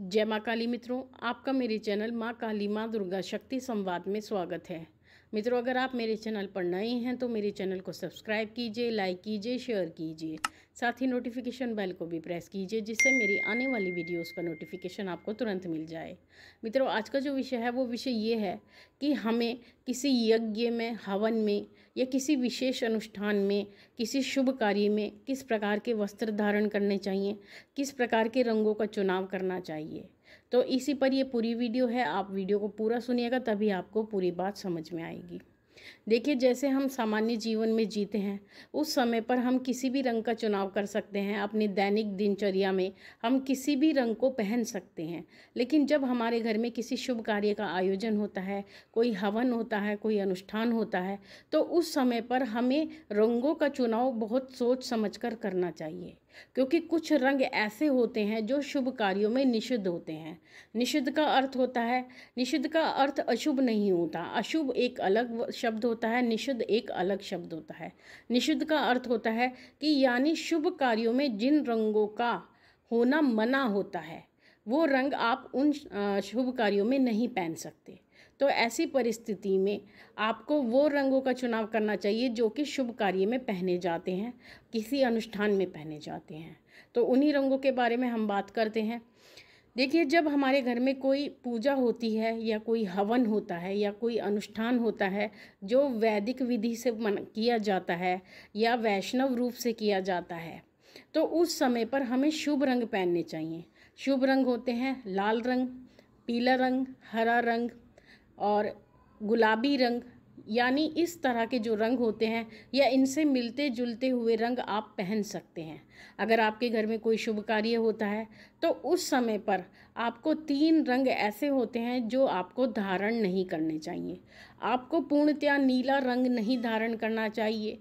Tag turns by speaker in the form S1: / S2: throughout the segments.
S1: जय माँ काली मित्रों आपका मेरे चैनल माँ काली माँ दुर्गा शक्ति संवाद में स्वागत है मित्रों अगर आप मेरे चैनल पर नए हैं तो मेरे चैनल को सब्सक्राइब कीजिए लाइक कीजिए शेयर कीजिए साथ ही नोटिफिकेशन बेल को भी प्रेस कीजिए जिससे मेरी आने वाली वीडियोस का नोटिफिकेशन आपको तुरंत मिल जाए मित्रों आज का जो विषय है वो विषय ये है कि हमें किसी यज्ञ में हवन में या किसी विशेष अनुष्ठान में किसी शुभ कार्य में किस प्रकार के वस्त्र धारण करने चाहिए किस प्रकार के रंगों का चुनाव करना चाहिए तो इसी पर ये पूरी वीडियो है आप वीडियो को पूरा सुनिएगा तभी आपको पूरी बात समझ में आएगी देखिए जैसे हम सामान्य जीवन में जीते हैं उस समय पर हम किसी भी रंग का चुनाव कर सकते हैं अपनी दैनिक दिनचर्या में हम किसी भी रंग को पहन सकते हैं लेकिन जब हमारे घर में किसी शुभ कार्य का आयोजन होता है कोई हवन होता है कोई अनुष्ठान होता है तो उस समय पर हमें रंगों का चुनाव बहुत सोच समझ कर करना चाहिए क्योंकि कुछ रंग ऐसे होते हैं जो शुभ कार्यों में निषिद्ध होते हैं निषिद्ध का अर्थ होता है निषिद्ध का अर्थ अशुभ नहीं होता अशुभ एक अलग शब्द होता है निषिद्ध एक अलग शब्द होता है निषिद्ध का अर्थ होता है कि यानी शुभ कार्यों में जिन रंगों का होना मना होता है वो रंग आप उन शुभ कार्यों में नहीं पहन सकते तो ऐसी परिस्थिति में आपको वो रंगों का चुनाव करना चाहिए जो कि शुभ कार्य में पहने जाते हैं किसी अनुष्ठान में पहने जाते हैं तो उन्हीं रंगों के बारे में हम बात करते हैं देखिए जब हमारे घर में कोई पूजा होती है या कोई हवन होता है या कोई अनुष्ठान होता है जो वैदिक विधि से मन किया जाता है या वैष्णव रूप से किया जाता है तो उस समय पर हमें शुभ रंग पहनने चाहिए शुभ रंग होते हैं लाल रंग पीला रंग हरा रंग और गुलाबी रंग यानी इस तरह के जो रंग होते हैं या इनसे मिलते जुलते हुए रंग आप पहन सकते हैं अगर आपके घर में कोई शुभ कार्य होता है तो उस समय पर आपको तीन रंग ऐसे होते हैं जो आपको धारण नहीं करने चाहिए आपको पूर्णतया नीला रंग नहीं धारण करना चाहिए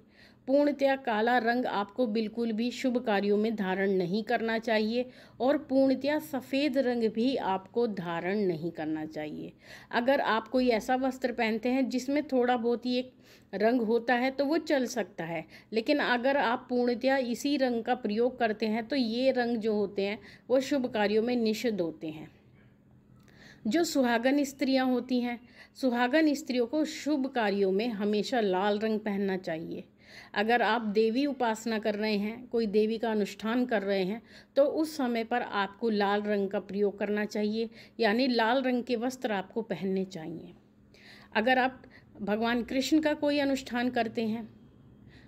S1: पूर्णतया काला रंग आपको बिल्कुल भी शुभ कार्यों में धारण नहीं करना चाहिए और पूर्णतया सफ़ेद रंग भी आपको धारण नहीं करना चाहिए अगर आप कोई ऐसा वस्त्र पहनते हैं जिसमें थोड़ा बहुत ही एक रंग होता है तो वो चल सकता है लेकिन अगर आप पूर्णतया इसी रंग का प्रयोग करते हैं तो ये रंग जो होते हैं वो शुभ कार्यों में निषिद्ध होते हैं जो सुहागन स्त्रियां होती हैं सुहागन स्त्रियों को शुभ कार्यों में हमेशा लाल रंग पहनना चाहिए अगर आप देवी उपासना कर रहे हैं कोई देवी का अनुष्ठान कर रहे हैं तो उस समय पर आपको लाल रंग का प्रयोग करना चाहिए यानी लाल रंग के वस्त्र आपको पहनने चाहिए अगर आप भगवान कृष्ण का कोई अनुष्ठान करते हैं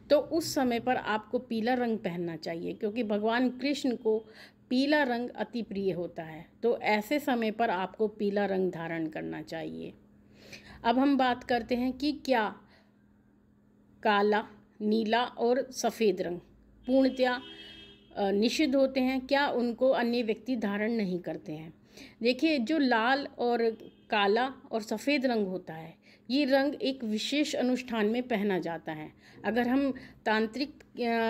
S1: तो उस समय पर आपको पीला रंग पहनना चाहिए क्योंकि भगवान कृष्ण को पीला रंग अति प्रिय होता है तो ऐसे समय पर आपको पीला रंग धारण करना चाहिए अब हम बात करते हैं कि क्या काला नीला और सफ़ेद रंग पूर्णतया निषिद्ध होते हैं क्या उनको अन्य व्यक्ति धारण नहीं करते हैं देखिए जो लाल और काला और सफ़ेद रंग होता है ये रंग एक विशेष अनुष्ठान में पहना जाता है अगर हम तांत्रिक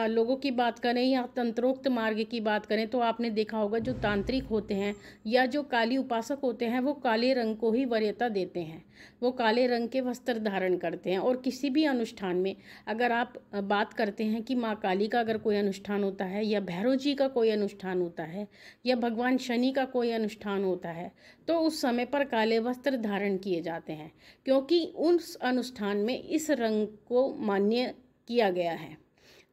S1: लोगों की बात करें या तंत्रोक्त मार्ग की बात करें तो आपने देखा होगा जो तांत्रिक होते हैं या जो काली उपासक होते हैं वो काले रंग को ही वरीयता देते हैं वो काले रंग के वस्त्र धारण करते हैं और किसी भी अनुष्ठान में अगर आप बात करते हैं कि माँ काली का अगर कोई अनुष्ठान होता है या भैरव जी का कोई अनुष्ठान होता है या भगवान शनि का कोई अनुष्ठान होता है तो उस समय पर काले वस्त्र धारण किए जाते हैं क्योंकि उस अनुष्ठान में इस रंग को मान्य किया गया है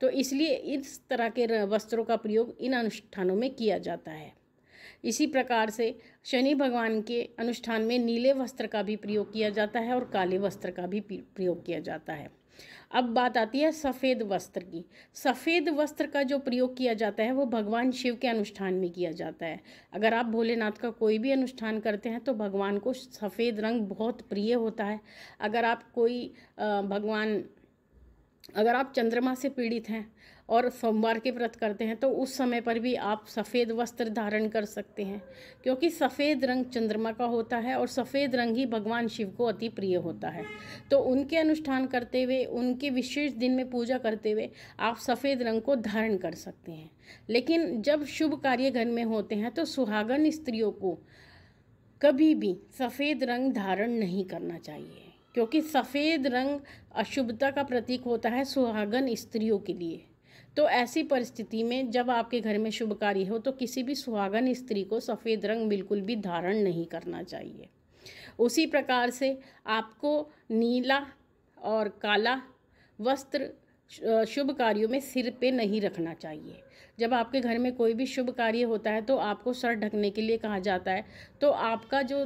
S1: तो इसलिए इस तरह के वस्त्रों का प्रयोग इन अनुष्ठानों में किया जाता है इसी प्रकार से शनि भगवान के अनुष्ठान में नीले वस्त्र का भी प्रयोग किया जाता है और काले वस्त्र का भी प्रयोग किया जाता है अब बात आती है सफ़ेद वस्त्र की सफ़ेद वस्त्र का जो प्रयोग किया जाता है वो भगवान शिव के अनुष्ठान में किया जाता है अगर आप भोलेनाथ का कोई भी अनुष्ठान करते हैं तो भगवान को सफ़ेद रंग बहुत प्रिय होता है अगर आप कोई भगवान अगर आप चंद्रमा से पीड़ित हैं और सोमवार के व्रत करते हैं तो उस समय पर भी आप सफ़ेद वस्त्र धारण कर सकते हैं क्योंकि सफ़ेद रंग चंद्रमा का होता है और सफ़ेद रंग ही भगवान शिव को अति प्रिय होता है तो उनके अनुष्ठान करते हुए उनके विशेष दिन में पूजा करते हुए आप सफ़ेद रंग को धारण कर सकते हैं लेकिन जब शुभ कार्य घर में होते हैं तो सुहागन स्त्रियों को कभी भी सफ़ेद रंग धारण नहीं करना चाहिए क्योंकि सफ़ेद रंग अशुभता का प्रतीक होता है सुहागन स्त्रियों के लिए तो ऐसी परिस्थिति में जब आपके घर में शुभ कार्य हो तो किसी भी सुहागन स्त्री को सफ़ेद रंग बिल्कुल भी धारण नहीं करना चाहिए उसी प्रकार से आपको नीला और काला वस्त्र शुभ कार्यों में सिर पे नहीं रखना चाहिए जब आपके घर में कोई भी शुभ कार्य होता है तो आपको सर ढकने के लिए कहा जाता है तो आपका जो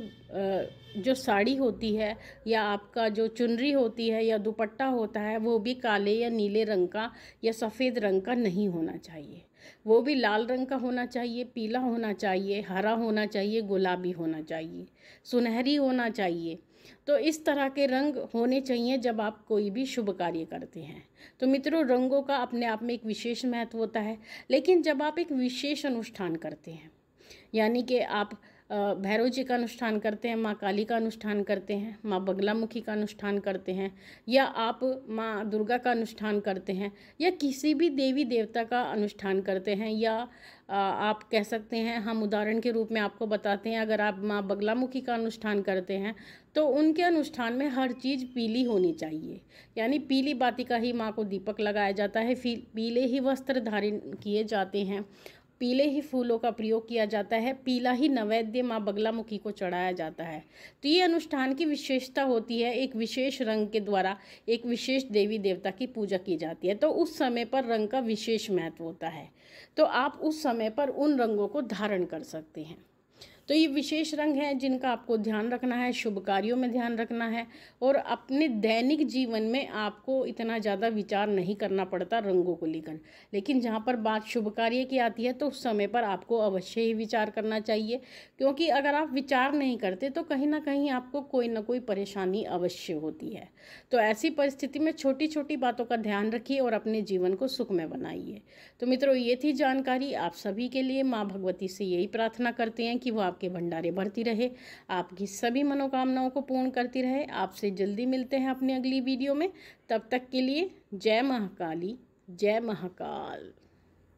S1: जो साड़ी होती है या आपका जो चुनरी होती है या दुपट्टा होता है वो भी काले या नीले रंग का या सफ़ेद रंग का नहीं होना चाहिए वो भी लाल रंग का होना चाहिए पीला होना चाहिए हरा होना चाहिए गुलाबी होना चाहिए सुनहरी होना चाहिए तो इस तरह के रंग होने चाहिए जब आप कोई भी शुभ कार्य करते हैं तो मित्रों रंगों का अपने आप में एक विशेष महत्व होता है लेकिन जब आप एक विशेष अनुष्ठान करते हैं यानी कि आप भैरव जी का अनुष्ठान करते हैं माँ काली का अनुष्ठान करते हैं माँ बगलामुखी का अनुष्ठान करते हैं या आप माँ दुर्गा का अनुष्ठान करते हैं या किसी भी देवी देवता का अनुष्ठान करते हैं या आप कह सकते हैं हम उदाहरण के रूप में आपको बताते हैं अगर आप माँ बगलामुखी का अनुष्ठान करते हैं तो उनके अनुष्ठान में हर चीज़ पीली होनी चाहिए यानी पीली बाती का ही माँ को दीपक लगाया जाता है पीले ही वस्त्र धारण किए जाते हैं पीले ही फूलों का प्रयोग किया जाता है पीला ही नवैद्य माँ बगलामुखी को चढ़ाया जाता है तो ये अनुष्ठान की विशेषता होती है एक विशेष रंग के द्वारा एक विशेष देवी देवता की पूजा की जाती है तो उस समय पर रंग का विशेष महत्व होता है तो आप उस समय पर उन रंगों को धारण कर सकते हैं तो ये विशेष रंग हैं जिनका आपको ध्यान रखना है शुभ कार्यों में ध्यान रखना है और अपने दैनिक जीवन में आपको इतना ज़्यादा विचार नहीं करना पड़ता रंगों को लेकर लेकिन जहाँ पर बात शुभ कार्य की आती है तो उस समय पर आपको अवश्य ही विचार करना चाहिए क्योंकि अगर आप विचार नहीं करते तो कहीं ना कहीं आपको कोई ना कोई परेशानी अवश्य होती है तो ऐसी परिस्थिति में छोटी छोटी बातों का ध्यान रखिए और अपने जीवन को सुखमय बनाइए तो मित्रों ये थी जानकारी आप सभी के लिए माँ भगवती से यही प्रार्थना करते हैं कि वह आप आपके भंडारे भरती रहे आपकी सभी मनोकामनाओं को पूर्ण करती रहे आपसे जल्दी मिलते हैं अपनी अगली वीडियो में तब तक के लिए जय महाकाली जय महाकाल